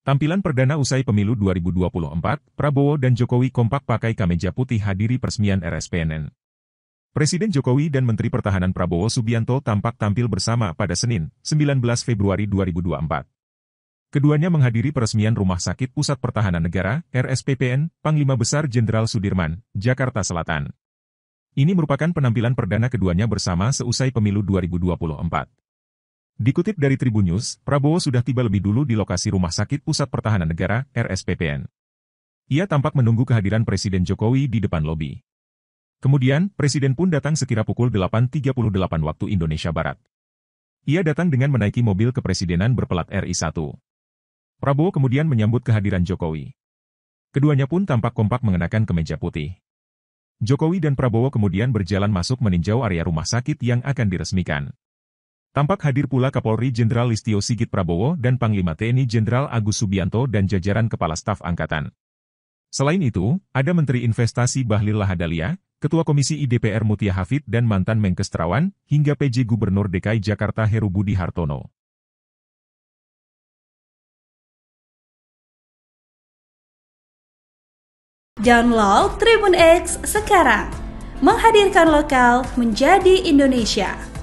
Tampilan perdana usai pemilu 2024, Prabowo dan Jokowi kompak pakai kemeja putih hadiri peresmian RSPNN. Presiden Jokowi dan Menteri Pertahanan Prabowo Subianto tampak tampil bersama pada Senin, 19 Februari 2024. Keduanya menghadiri peresmian Rumah Sakit Pusat Pertahanan Negara, RSPPN, Panglima Besar Jenderal Sudirman, Jakarta Selatan. Ini merupakan penampilan perdana keduanya bersama seusai pemilu 2024. Dikutip dari Tribun News, Prabowo sudah tiba lebih dulu di lokasi Rumah Sakit Pusat Pertahanan Negara, RSPPN. Ia tampak menunggu kehadiran Presiden Jokowi di depan lobi. Kemudian, Presiden pun datang sekira pukul 8.38 waktu Indonesia Barat. Ia datang dengan menaiki mobil kepresidenan berpelat RI1. Prabowo kemudian menyambut kehadiran Jokowi. Keduanya pun tampak kompak mengenakan kemeja putih. Jokowi dan Prabowo kemudian berjalan masuk meninjau area rumah sakit yang akan diresmikan. Tampak hadir pula Kapolri Jenderal Listio Sigit Prabowo dan Panglima TNI Jenderal Agus Subianto dan jajaran Kepala Staf Angkatan. Selain itu, ada Menteri Investasi Bahlil Lahadalia, Ketua Komisi IDPR Mutia Hafid dan mantan Menkes Terawan, hingga PJ Gubernur DKI Jakarta Heru Budi Hartono. Download Tribun X sekarang, menghadirkan lokal menjadi Indonesia.